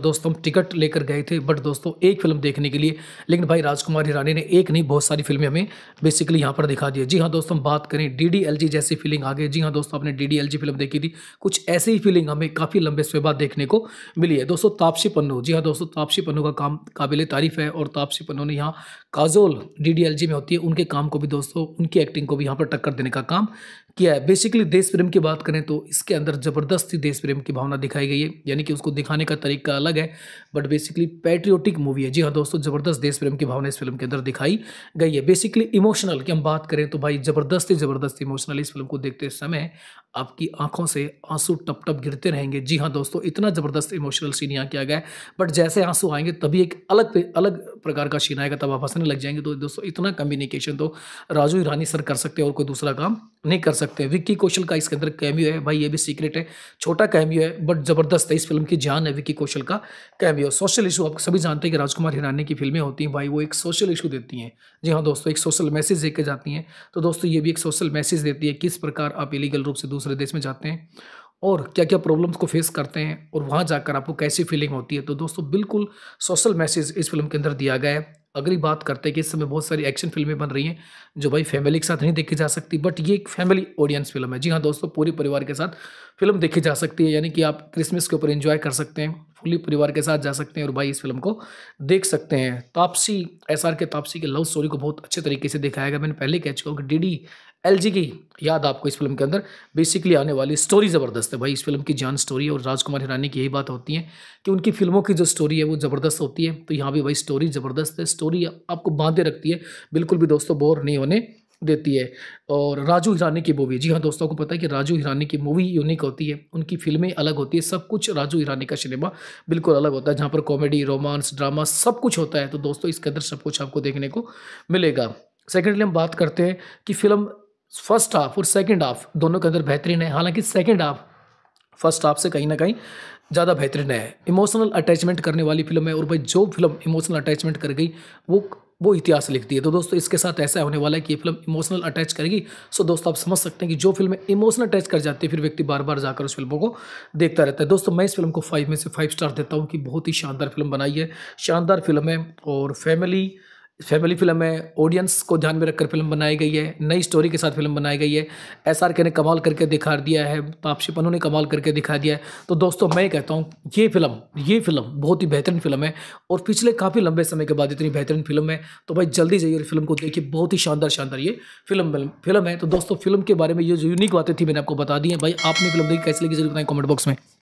दोस्तों हम टिकट लेकर गए थे बट दोस्तों एक फिल्म देखने के लिए लेकिन भाई राजकुमार हिरानी ने एक नहीं बहुत सारी फिल्में हमें बेसिकली यहाँ पर दिखा दी है जी हाँ दोस्तों बात करें डी जैसी फीलिंग आ गई जी हाँ दोस्तों आपने डी फिल्म देखी थी कुछ ऐसी ही फीलिंग हमें काफ़ी लंबे समय बाद देखने को मिली है दोस्तों तापसी पन्नू जी हाँ दोस्तों तापसी पन्नू का काम काबिल तारीफ है और तापसी पन्नू ने यहाँ काजोल डी में होती है उनके काम को भी दोस्तों उनकी एक्टिंग को भी यहाँ पर टक्कर देने का काम किया है बेसिकली देश प्रेम की बात करें तो इसके अंदर ज़बरदस्ती देश प्रेम की भावना दिखाई गई है यानी कि उसको दिखाने का तरीका अलग है बट बेसिकली पैट्रियोटिक मूवी है जी हाँ दोस्तों ज़बरदस्त देश प्रेम की भावना इस फिल्म के अंदर दिखाई गई है बेसिकली इमोशनल की हम बात करें तो भाई ज़बरदस्त ही ज़बरदस्त इमोशनल इस फिल्म को देखते समय आपकी आंखों से आंसू टप टप गिरते रहेंगे जी हाँ दोस्तों इतना ज़बरदस्त इमोशनल सीन यहाँ किया गया है बट जैसे आंसू आएंगे तभी एक अलग अलग प्रकार का सीन आएगा तब आप हंसने लग जाएंगे तो दोस्तों इतना कम्युनिकेशन तो राजू ईरानी सर कर सकते हैं और कोई दूसरा काम नहीं कर सकते विक्की कौशल का इसके अंदर कैम्यू है भाई ये भी सीक्रेट है छोटा कैम्यू है बट ज़बरदस्त है इस फिल्म की जान है विक्की कौशल का कैमियो सोशल इशू आप सभी जानते हैं कि राजकुमार हिरानी की फिल्में होती हैं भाई वो एक सोशल इशू देती हैं जी हाँ दोस्तों एक सोशल मैसेज दे जाती हैं तो दोस्तों ये भी एक सोशल मैसेज देती है किस प्रकार आप इलीगल रूप से दूसरे देश में जाते हैं और क्या क्या प्रॉब्लम्स को फेस करते हैं और वहाँ जाकर आपको कैसी फीलिंग होती है तो दोस्तों बिल्कुल सोशल मैसेज इस फिल्म के अंदर दिया गया है अगली बात करते हैं कि इस समय बहुत सारी एक्शन फिल्में बन रही हैं जो भाई फैमिली के साथ नहीं देखी जा सकती बट ये एक फैमिली ऑडियंस फिल्म है जी हाँ दोस्तों पूरे परिवार के साथ फिल्म देखी जा सकती है यानी कि आप क्रिसमस के ऊपर इन्जॉय कर सकते हैं फुली परिवार के साथ जा सकते हैं और भाई इस फिल्म को देख सकते हैं तापसी एस आर के तापसी के लव स्टोरी को बहुत अच्छे तरीके से दिखाया गया मैंने पहले कह चुका हूँ कि डी डी एल जी की याद आपको इस फिल्म के अंदर बेसिकली आने वाली स्टोरी ज़बरदस्त है भाई इस फिल्म की जान स्टोरी है और राजकुमार हिरानी की यही बात होती है कि उनकी फिल्मों की जो स्टोरी है वो ज़बरदस्त होती है तो यहाँ भी भाई स्टोरी ज़बरदस्त है स्टोरी आपको बांधे रखती है बिल्कुल भी दोस्तों बोर नहीं होने देती है और राजू हिरानी की मूवी जी हाँ दोस्तों को पता है कि राजू हिरानी की मूवी यूनिक होती है उनकी फिल्में अलग होती है सब कुछ राजू हिरानी का सिनेमा बिल्कुल अलग होता है जहाँ पर कॉमेडी रोमांस ड्रामा सब कुछ होता है तो दोस्तों इसके अंदर सब कुछ आपको देखने को मिलेगा सेकेंडली हम बात करते हैं कि फिल्म फर्स्ट हाफ और सेकेंड हाफ दोनों के अंदर बेहतरीन है हालांकि सेकेंड हाफ फर्स्ट हाफ से कहीं ना कहीं ज़्यादा बेहतरीन है इमोशनल अटैचमेंट करने वाली फिल्म है और भाई जो फिल्म इमोशनल अटैचमेंट कर गई वो वो इतिहास लिखती है तो दोस्तों इसके साथ ऐसा होने वाला है कि ये फिल्म इमोशनल अटैच करेगी सो दोस्तों आप समझ सकते हैं कि जो फिल्में इमोशनल अटैच कर जाती है फिर व्यक्ति बार बार जाकर उस फिल्मों को देखता रहता है दोस्तों मैं इस फिल्म को फाइव में से फाइव स्टार देता हूँ कि बहुत ही शानदार फिल्म बनाई है शानदार फिल्म है और फैमिली फैमिली फिल्म है ऑडियंस को ध्यान में रखकर फिल्म बनाई गई है नई स्टोरी के साथ फिल्म बनाई गई है एस आर के ने कमाल करके दिखा दिया है तापसी पन्नू ने कमाल करके दिखा दिया है तो दोस्तों मैं कहता हूँ ये फिल्म ये फिल्म बहुत ही बेहतरीन फिल्म है और पिछले काफ़ी लंबे समय के बाद इतनी बेहतरीन फिल्म है तो भाई जल्दी जाइए और फिल्म को देखिए बहुत ही शानदार शानदार ये फिल्म फिल्म है तो दोस्तों फिल्म के बारे में ये जो यूनिक बातें थी मैंने आपको बता दी है भाई आपने फिल्म देखी कैसे लगी जरूर बताएं कॉमेंट बॉक्स में